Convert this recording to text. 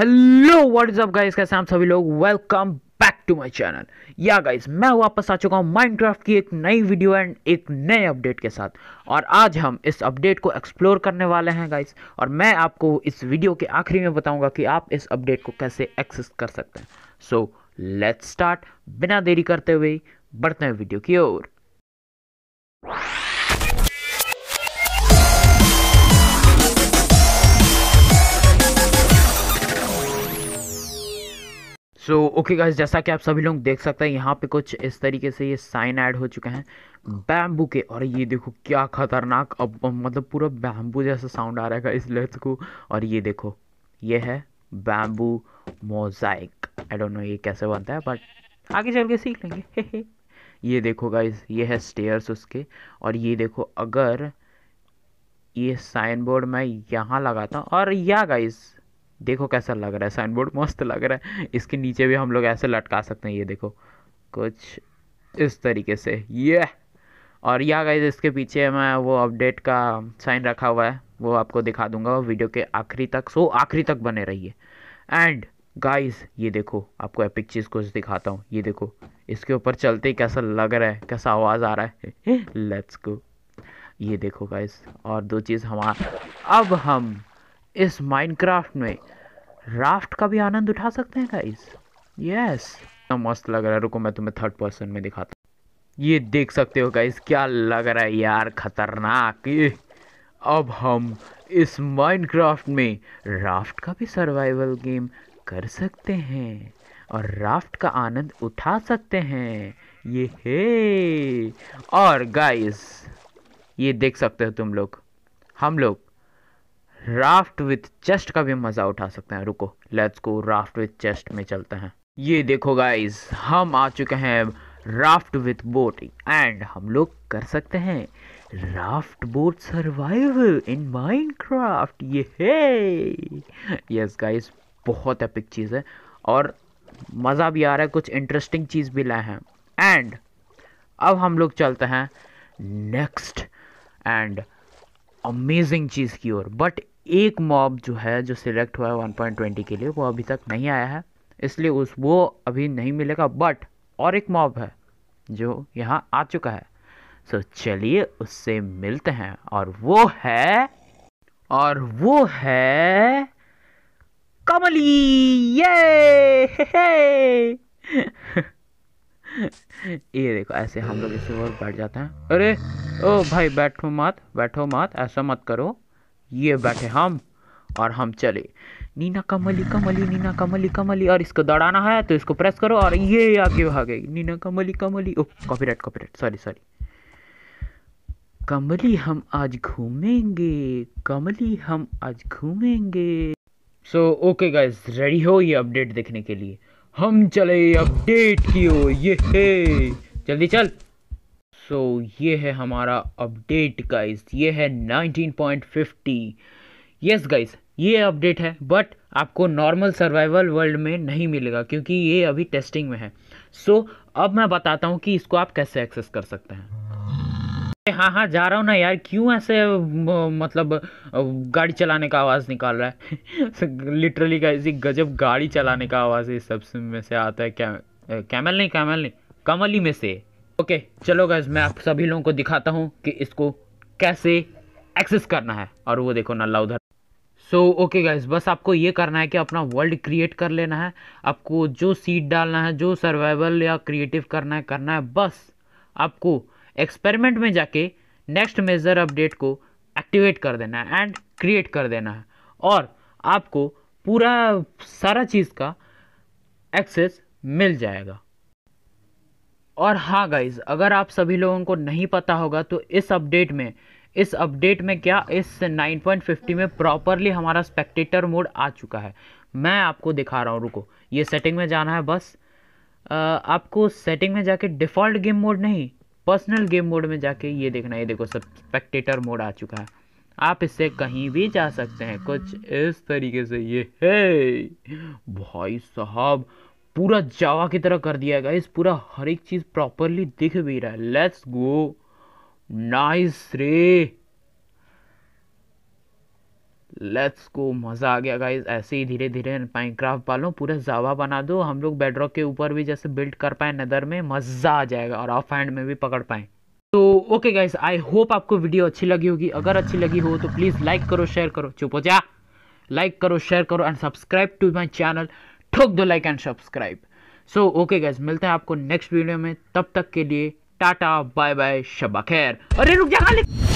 Hello what's up guys कैसे हैं आप सभी लोग welcome back to my channel या गाइस मैं वापस आ चुका हूँ माइनक्राफ्ट की एक नई वीडियो एंड एक नए अपडेट के साथ और आज हम इस अपडेट को एक्सप्लोर करने वाले हैं गाइस और मैं आपको इस वीडियो के आखिरी में बताऊंगा कि आप इस अपडेट को कैसे एक्सेस कर सकते हैं सो लेट्स स्टार्ट बिना देरी करते हुए बढ़ते हैं वीडियो की ओर सो ओके गाइस जैसा कि आप सभी लोग देख सकते हैं यहाँ पे कुछ इस तरीके से ये साइन ऐड हो चुके हैं बैम्बू के और ये देखो क्या खतरनाक अब मतलब पूरा बैम्बू जैसा साउंड आ रहा है इस लेथ को और ये देखो ये है bamboo mosaic I don't know ये कैसे बनता है बट आगे चल के सीख लेंगे हे हे। ये देखो गाइस ये है स्टेयर्स उसके और ये देखो अगर ये साइन बोर्ड मैं यहाँ लगाता और या गाइस देखो कैसा लग रहा है साइन बोर्ड मस्त लग रहा है इसके नीचे भी हम लोग ऐसे लटका सकते हैं ये देखो कुछ इस तरीके से ये और या गाइज इसके पीछे मैं वो अपडेट का साइन रखा हुआ है वो आपको दिखा दूंगा वीडियो के आखिरी तक सो आखिरी तक बने रहिए एंड गाइस ये देखो आपको एपिक चीज़ कुछ दिखाता हूँ ये देखो इसके ऊपर चलते ही कैसा लग रहा है कैसा आवाज़ आ रहा है लेट्स गो ये देखो गाइस और दो चीज़ हमारा अब हम इस माइनक्राफ्ट में राफ्ट का भी आनंद उठा सकते हैं गाइस यस तो मस्त लग रहा है रुको मैं तुम्हें थर्ड पर्सन में दिखाता हूँ ये देख सकते हो गाइस क्या लग रहा है यार खतरनाक अब हम इस माइनक्राफ्ट में राफ्ट का भी सर्वाइवल गेम कर सकते हैं और राफ्ट का आनंद उठा सकते हैं ये हे और गाइस ये देख सकते हो तुम लोग हम लोग राफ्ट विथ चेस्ट का भी मज़ा उठा सकते हैं रुको let's go raft with chest में चलते हैं ये देखो गाइज हम आ चुके हैं राफ्ट विथ बोट एंड हम लोग कर सकते हैं raft boat survive in Minecraft ये है यस गाइस बहुत एपिक चीज़ है और मज़ा भी आ रहा है कुछ इंटरेस्टिंग चीज़ भी लाए हैं एंड अब हम लोग चलते हैं नेक्स्ट एंड अमेजिंग चीज़ की ओर बट एक मॉब जो है जो सिलेक्ट हुआ है वन पॉइंट ट्वेंटी के लिए वो अभी तक नहीं आया है इसलिए उस वो अभी नहीं मिलेगा बट और एक मॉब है जो यहाँ आ चुका है सो so, चलिए उससे मिलते हैं और वो है और वो है कमली ये ये देखो ऐसे हम लोग इसे और बैठ जाते हैं अरे ओ भाई बैठो मत बैठो मत ऐसा मत करो ये बैठे हम और हम चले नीना कमली कमली नीना कमली कमली और इसको दौड़ाना है तो इसको प्रेस करो और ये आगे भागे नीना कमली कमली ओ copyright sorry sorry Kamli हम आज घूमेंगे कमली हम आज घूमेंगे सो ओके गाइस रेडी हो ये अपडेट देखने के लिए हम चले अपडेट की ओर ये जल्दी चल सो so, ये है हमारा अपडेट गाइस ये है 19.50 यस गाइस ये अपडेट है बट आपको नॉर्मल सर्वाइवल वर्ल्ड में नहीं मिलेगा क्योंकि ये अभी टेस्टिंग में है सो so, अब मैं बताता हूँ कि इसको आप कैसे एक्सेस कर सकते हैं हाँ हाँ जा रहा हूँ ना यार क्यों ऐसे मतलब गाड़ी चलाने का आवाज़ निकाल रहा है लिटरली गाइस गजब गाड़ी चलाने का आवाज़ इस सब में से आता है कैमल नहीं कैमल नहीं कमली में से ओके चलो गैस मैं आप सभी लोगों को दिखाता हूँ कि इसको कैसे एक्सेस करना है और वो देखो नल्ला उधर सो ओके गैस बस आपको ये करना है कि अपना वर्ल्ड क्रिएट कर लेना है आपको जो सीट डालना है जो सर्वाइवल या क्रिएटिव करना है करना है बस आपको एक्सपेरिमेंट में जाके नेक्स्ट मेजर अपडेट को एक्टिवेट कर देना है एंड क्रिएट कर देना है और आपको पूरा सारा चीज़ का एक्सेस मिल जाएगा और हाँ गाइज अगर आप सभी लोगों को नहीं पता होगा तो इस अपडेट में इस अपडेट में क्या इस 9.50 में प्रॉपरली हमारा स्पेक्टेटर मोड आ चुका है मैं आपको दिखा रहा हूँ रुको ये सेटिंग में जाना है बस आ, आपको सेटिंग में जाके डिफ़ॉल्ट गेम मोड नहीं पर्सनल गेम मोड में जाके ये देखना ये देखो सब स्पेक्टेटर मोड आ चुका है आप इससे कहीं भी जा सकते हैं कुछ इस तरीके से ये है भाई साहब पूरा जावा की तरह कर दिया है इस पूरा हर एक चीज़ प्रॉपरली दिख भी रहा है लेट्स गो नाइस रे लेट्स गो मज़ा आ गया गाइज ऐसे ही धीरे धीरे माइनक्राफ्ट पालो पूरा जावा बना दो हम लोग बेडरॉक के ऊपर भी जैसे बिल्ड कर पाए नदर में मज़ा आ जाएगा और ऑफ हैंड में भी पकड़ पाए तो ओके गाइज आई होप आपको वीडियो अच्छी लगी होगी अगर अच्छी लगी हो तो प्लीज़ लाइक करो शेयर करो चुप हो जा लाइक करो शेयर करो and subscribe to my channel ठोक दो like and subscribe so okay guys मिलते हैं आपको नेक्स्ट वीडियो में तब तक के लिए टाटा बाय बाय शबा खैर अरे रुक जा